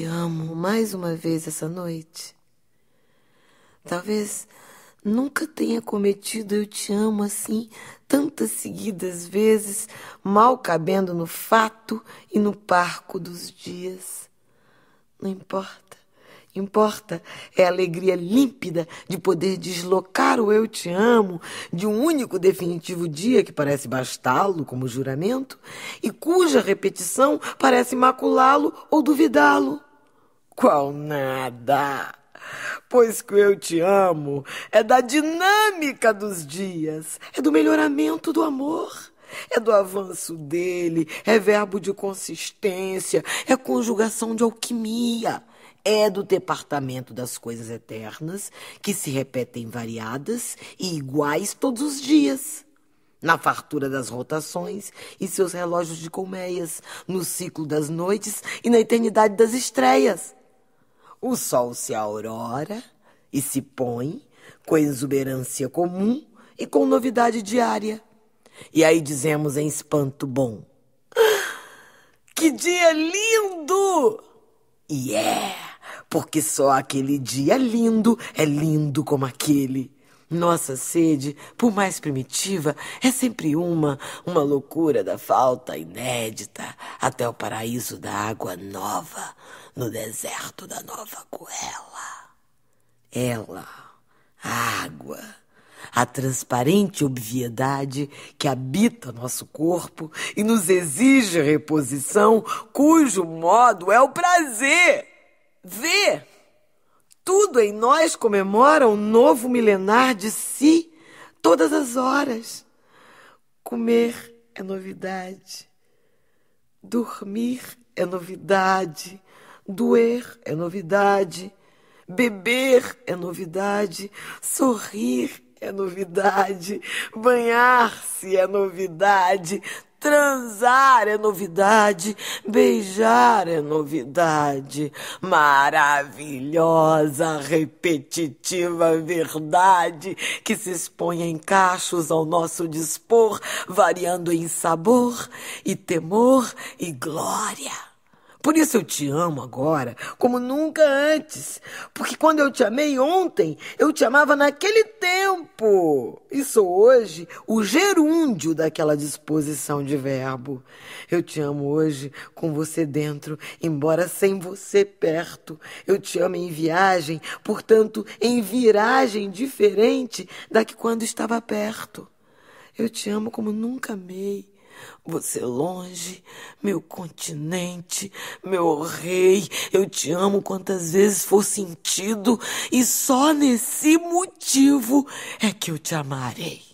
te amo mais uma vez essa noite. Talvez nunca tenha cometido eu te amo assim tantas seguidas vezes, mal cabendo no fato e no parco dos dias. Não importa. Importa é a alegria límpida de poder deslocar o eu te amo de um único definitivo dia que parece bastá-lo como juramento e cuja repetição parece maculá-lo ou duvidá-lo. Qual nada? Pois que eu te amo é da dinâmica dos dias, é do melhoramento do amor, é do avanço dele, é verbo de consistência, é conjugação de alquimia, é do departamento das coisas eternas que se repetem variadas e iguais todos os dias na fartura das rotações e seus relógios de colmeias, no ciclo das noites e na eternidade das estreias. O sol se aurora e se põe com exuberância comum e com novidade diária. E aí dizemos em espanto bom: ah, Que dia lindo! E yeah, é, porque só aquele dia lindo é lindo como aquele. Nossa sede, por mais primitiva, é sempre uma, uma loucura da falta inédita até o paraíso da água nova, no deserto da nova goela. Ela, a água, a transparente obviedade que habita nosso corpo e nos exige reposição, cujo modo é o prazer. Ver! Tudo em nós comemora um novo milenar de si todas as horas. Comer é novidade. Dormir é novidade. Doer é novidade. Beber é novidade. Sorrir é novidade. Banhar-se é novidade. Transar é novidade, beijar é novidade, maravilhosa, repetitiva verdade que se expõe em cachos ao nosso dispor, variando em sabor e temor e glória. Por isso eu te amo agora, como nunca antes. Porque quando eu te amei ontem, eu te amava naquele tempo. E sou hoje o gerúndio daquela disposição de verbo. Eu te amo hoje com você dentro, embora sem você perto. Eu te amo em viagem, portanto, em viragem diferente da que quando estava perto. Eu te amo como nunca amei você é longe, meu continente, meu rei, eu te amo quantas vezes for sentido, e só nesse motivo é que eu te amarei.